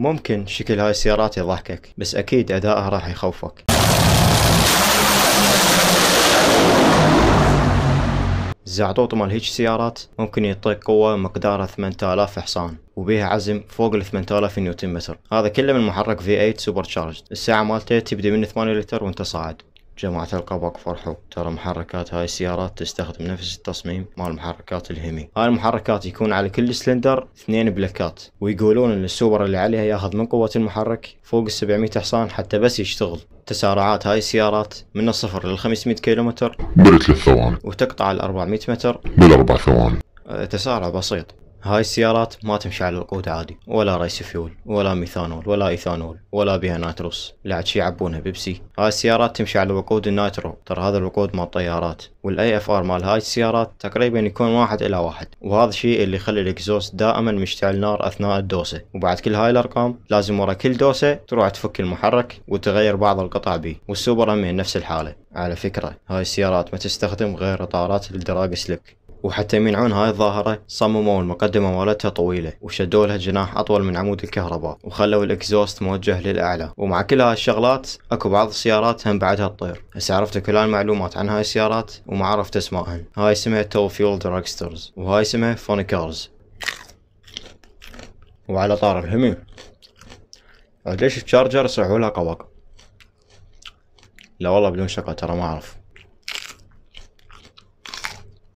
ممكن شكل هاي السيارات يضحكك بس اكيد ادائها راح يخوفك الزعطوط مال هيج سيارات ممكن يعطيك قوة مقدارها 8000 حصان وبيها عزم فوق ال 8000 نيوتن متر هذا كله من محرك V8 سوبر تشارجد الساعة مالته تبدي من 8 لتر وانت صاعد جماعة القبق فرحوا ترى محركات هاي السيارات تستخدم نفس التصميم مال محركات الهيمي هاي المحركات يكون على كل سلندر اثنين بلاكات ويقولون ان السوبر اللي عليها ياخذ من قوة المحرك فوق ال 700 حصان حتى بس يشتغل تسارعات هاي السيارات من الصفر لل 500 كيلومتر بالثلاث ثواني وتقطع ال 400 متر بالاربع ثواني آه، تسارع بسيط هاي السيارات ما تمشي على الوقود عادي ولا ريس فيول ولا ميثانول ولا ايثانول ولا بها نايتروس عاد شي يعبونها بيبسي هاي السيارات تمشي على وقود النايترو ترى هذا الوقود مال الطيارات والاي اف ار مال هاي السيارات تقريبا يكون واحد الى واحد وهذا الشيء اللي يخلي الاكزوست دائما مشتعل نار اثناء الدوسه وبعد كل هاي الارقام لازم ورا كل دوسه تروح تفك المحرك وتغير بعض القطع بيه والسوبر هم نفس الحاله على فكره هاي السيارات ما تستخدم غير اطارات الدراج سليك وحتى يمنعون هاي الظاهرة صمموا المقدمة مالتها طويلة وشدوا لها جناح أطول من عمود الكهرباء وخلوا الإكزوست موجه للأعلى ومع كل هاي الشغلات أكو بعض السيارات هم بعدها تطير هسه عرفت كل المعلومات عن هاي السيارات وما عرفت اسمائهن هاي اسمها تو فيول دراكسترز وهاي اسمها فوني كارز وعلى طار الهمي ليش التشارجر يصيحوا قواقم لا والله بدون شقة ترى ما اعرف